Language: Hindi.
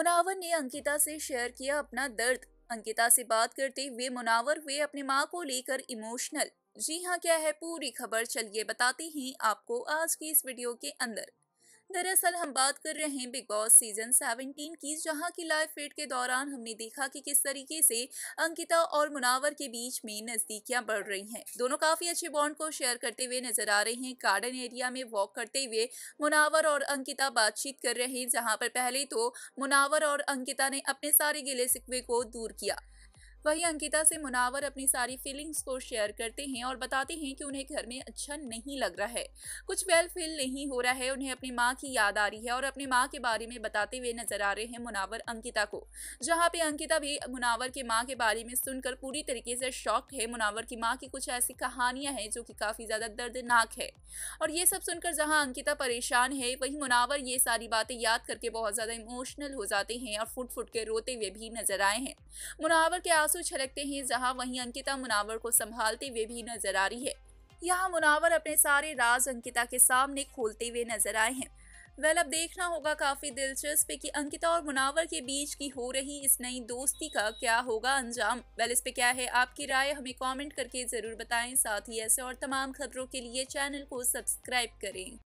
मुनावर ने अंकिता से शेयर किया अपना दर्द अंकिता से बात करते हुए मुनावर हुए अपनी माँ को लेकर इमोशनल जी हाँ क्या है पूरी खबर चलिए बताते हैं आपको आज की इस वीडियो के अंदर दरअसल हम बात कर रहे हैं बिग बॉस सीजन 17 की जहां की लाइव फीड के दौरान हमने देखा कि किस तरीके से अंकिता और मुनावर के बीच में नज़दीकियां बढ़ रही हैं दोनों काफ़ी अच्छे बॉन्ड को शेयर करते हुए नजर आ रहे हैं गार्डन एरिया में वॉक करते हुए मुनावर और अंकिता बातचीत कर रहे हैं जहाँ पर पहले तो मुनावर और अंकिता ने अपने सारे गिले सिकवे को दूर किया वहीं अंकिता से मुनावर अपनी सारी फीलिंग्स को शेयर करते हैं और बताते हैं कि उन्हें घर में अच्छा नहीं लग रहा है कुछ वेल फील नहीं हो रहा है उन्हें अपनी माँ की याद आ रही है और अपनी माँ के बारे में बताते हुए नजर आ रहे हैं मुनावर अंकिता को जहाँ पे अंकिता भी मुनावर के माँ के बारे में सुनकर पूरी तरीके से शॉक्ड है मुनावर की माँ की कुछ ऐसी कहानियाँ हैं जो कि काफ़ी ज़्यादा दर्दनाक है और ये सब सुनकर जहाँ अंकिता परेशान है वहीं मुनावर ये सारी बातें याद करके बहुत ज़्यादा इमोशनल हो जाते हैं और फुट फुट के रोते हुए भी नजर आए हैं मुनावर के आंसू छलकते हैं जहां वहीं अंकिता मुनावर को संभालते हुए भी नजर आ रही है यहाँ मुनावर अपने सारे राज अंकिता के सामने खोलते हुए नजर आए हैं वेल अब देखना होगा काफी दिलचस्प है कि अंकिता और मुनावर के बीच की हो रही इस नई दोस्ती का क्या होगा अंजाम वेल इस पे क्या है आपकी राय हमें कॉमेंट करके जरूर बताए साथ ही ऐसे और तमाम खबरों के लिए चैनल को सब्सक्राइब करें